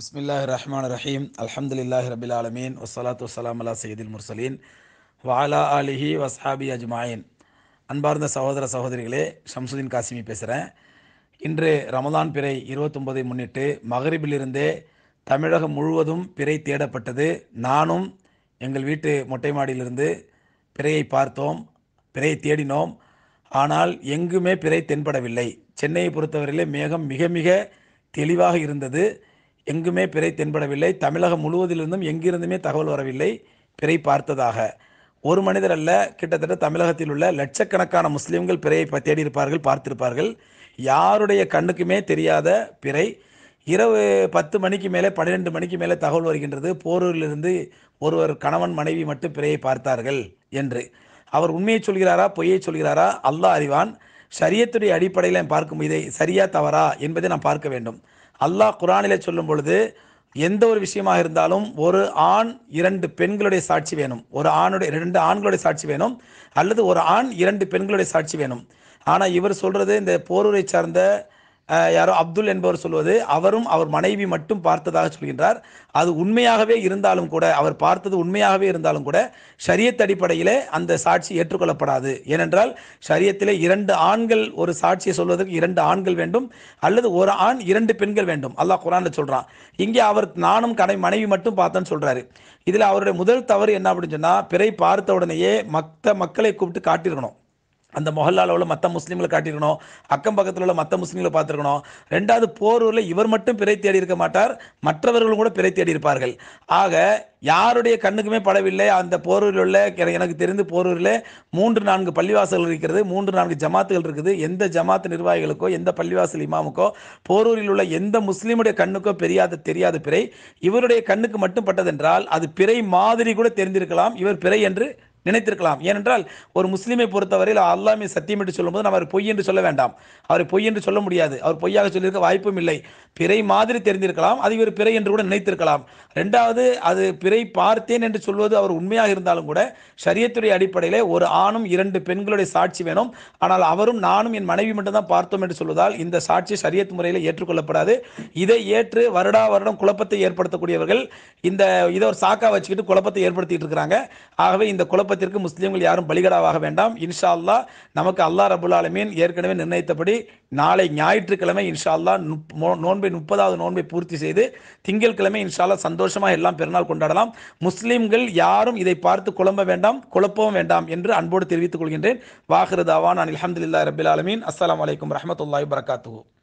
பிஸ்மில்லாஹ் ரஹ்மான் ரஹீம் அலமதுல்லாஹ் ரபில் ஆலமீன் வசலாத் வசலாம் அல்லா சையதில் முர்சலீன் வாலா அலிஹி வஸ்ஹாபி அஜ்மாயின் அன்பார்ந்த சகோதர சகோதரிகளே ஷம்சுதீன் காசிமி பேசுகிறேன் இன்று ரமதான் பிறை இருபத்தொன்பதை முன்னிட்டு மகரிபிலிருந்தே தமிழகம் முழுவதும் பிறை தேடப்பட்டது நானும் எங்கள் வீட்டு மொட்டை மாடியிலிருந்து பிறையை பார்த்தோம் பிறையை தேடினோம் ஆனால் எங்குமே பிறை தென்படவில்லை சென்னையை பொறுத்தவரையிலே மேகம் மிக மிக தெளிவாக இருந்தது எங்குமே பிறை தென்படவில்லை தமிழகம் முழுவதிலிருந்தும் எங்கிருந்துமே தகவல் வரவில்லை பிறை பார்த்ததாக ஒரு மனிதர் அல்ல கிட்டத்தட்ட தமிழகத்தில் உள்ள லட்சக்கணக்கான முஸ்லீம்கள் பிறையை தேடியிருப்பார்கள் பார்த்திருப்பார்கள் யாருடைய கண்ணுக்குமே தெரியாத பிறை இரவு பத்து மணிக்கு மேலே பன்னிரெண்டு மணிக்கு மேலே தகவல் வருகின்றது போரூரிலிருந்து ஒருவர் கணவன் மனைவி மட்டும் பிறையை பார்த்தார்கள் என்று அவர் உண்மையை சொல்கிறாரா பொய்யை சொல்கிறாரா அல்லாஹ் அறிவான் சரியத்துடைய அடிப்படையில் பார்க்கும் இதை சரியா தவறா என்பதை நாம் பார்க்க வேண்டும் அல்லாஹ் குரானிலே சொல்லும் பொழுது எந்த ஒரு விஷயமாக இருந்தாலும் ஒரு ஆண் இரண்டு பெண்களுடைய சாட்சி வேணும் ஒரு ஆணுடைய ரெண்டு ஆண்களுடைய சாட்சி வேணும் அல்லது ஒரு ஆண் இரண்டு பெண்களுடைய சாட்சி வேணும் ஆனால் இவர் சொல்கிறது இந்த போரூரை சார்ந்த யாரோ அப்துல் என்பவர் சொல்வது அவரும் அவர் மனைவி மட்டும் பார்த்ததாக சொல்கின்றார் அது உண்மையாகவே இருந்தாலும் கூட அவர் பார்த்தது உண்மையாகவே இருந்தாலும் கூட ஷரியத் அடிப்படையிலே அந்த சாட்சி ஏற்றுக்கொள்ளப்படாது ஏனென்றால் ஷரியத்திலே இரண்டு ஆண்கள் ஒரு சாட்சியை சொல்வதற்கு இரண்டு ஆண்கள் வேண்டும் அல்லது ஒரு ஆண் இரண்டு பெண்கள் வேண்டும் அல்லாஹ் குரானில் சொல்கிறான் இங்கே அவர் நானும் கடை மனைவி மட்டும் பார்த்தேன்னு சொல்கிறாரு இதில் அவருடைய முதல் தவறு என்ன அப்படின்னு சொன்னால் பிறை பார்த்த உடனேயே மற்ற மக்களை கூப்பிட்டு காட்டியிருக்கணும் அந்த மொஹல்லாவில் உள்ள மற்ற முஸ்லீம்களை காட்டியிருக்கணும் அக்கம் பக்கத்தில் உள்ள மற்ற முஸ்லீம்களை பார்த்துருக்கணும் ரெண்டாவது போரூரில் இவர் மட்டும் பிறை தேடி இருக்க மாட்டார் மற்றவர்களும் கூட பிறை தேடி இருப்பார்கள் ஆக யாருடைய கண்ணுக்குமே படவில்லை அந்த போரூரில் உள்ள எனக்கு தெரிந்து போரூரில் மூன்று நான்கு பள்ளிவாசல்கள் இருக்கிறது மூன்று நான்கு ஜமாத்துகள் இருக்குது எந்த ஜமாத்து நிர்வாகிகளுக்கோ எந்த பள்ளிவாசல் இமாமுக்கோ போரூரில் உள்ள எந்த முஸ்லீமுடைய கண்ணுக்கோ பெரியாத தெரியாத பிறை இவருடைய கண்ணுக்கு மட்டும் பட்டதென்றால் அது பிறை மாதிரி கூட தெரிந்திருக்கலாம் இவர் பிறை என்று நினைத்திருக்கலாம் ஏனென்றால் ஒரு முஸ்லீமை பொறுத்தவரையில் அல்லாமே சத்தியம் என்று சொல்லும்போது நம்ம அவர் பொய் என்று சொல்ல வேண்டாம் அவர் பொய் என்று சொல்ல முடியாது அவர் பொய்யாக சொல்லியிருக்க வாய்ப்பும் இல்லை பிறை மாதிரி தெரிந்திருக்கலாம் அது இவர் பிறை என்று கூட நினைத்திருக்கலாம் ரெண்டாவது அது பிறை பார்த்தேன் என்று சொல்வது அவர் உண்மையாக இருந்தாலும் கூட சரியத்துறை அடிப்படையில் ஒரு ஆணும் இரண்டு பெண்களுடைய சாட்சி வேணும் ஆனால் அவரும் நானும் என் மனைவி மட்டும்தான் பார்த்தோம் என்று சொல்வதால் இந்த சாட்சி சரியத் முறையில் ஏற்றுக்கொள்ளப்படாது இதை ஏற்று வருடா வருடம் குழப்பத்தை ஏற்படுத்தக்கூடியவர்கள் இந்த இதை ஒரு சாக்கா வச்சுக்கிட்டு குழப்பத்தை ஏற்படுத்திட்டு இருக்கிறாங்க ஆகவே இந்த குழப்ப குழப்பத்திற்கு முஸ்லீம்கள் யாரும் பலிகடாவாக வேண்டாம் இன்ஷா அல்லா நமக்கு அல்லா ரபுல் ஆலமீன் ஏற்கனவே நிர்ணயித்தபடி நாளை ஞாயிற்றுக்கிழமை இன்ஷா அல்லா நோன்பை முப்பதாவது நோன்பை பூர்த்தி செய்து திங்கள் கிழமை இன்ஷா அல்லா சந்தோஷமாக எல்லாம் பெருநாள் கொண்டாடலாம் முஸ்லீம்கள் யாரும் இதை பார்த்து குழம்ப வேண்டாம் குழப்பவும் வேண்டாம் என்று அன்போடு தெரிவித்துக் கொள்கின்றேன் வாஹிரதாவான் அனில் அஹமதுல்லா ரபில் ஆலமீன் அஸ்லாம் வலைக்கம் ரஹமத்துல்லாய் வரகாத்து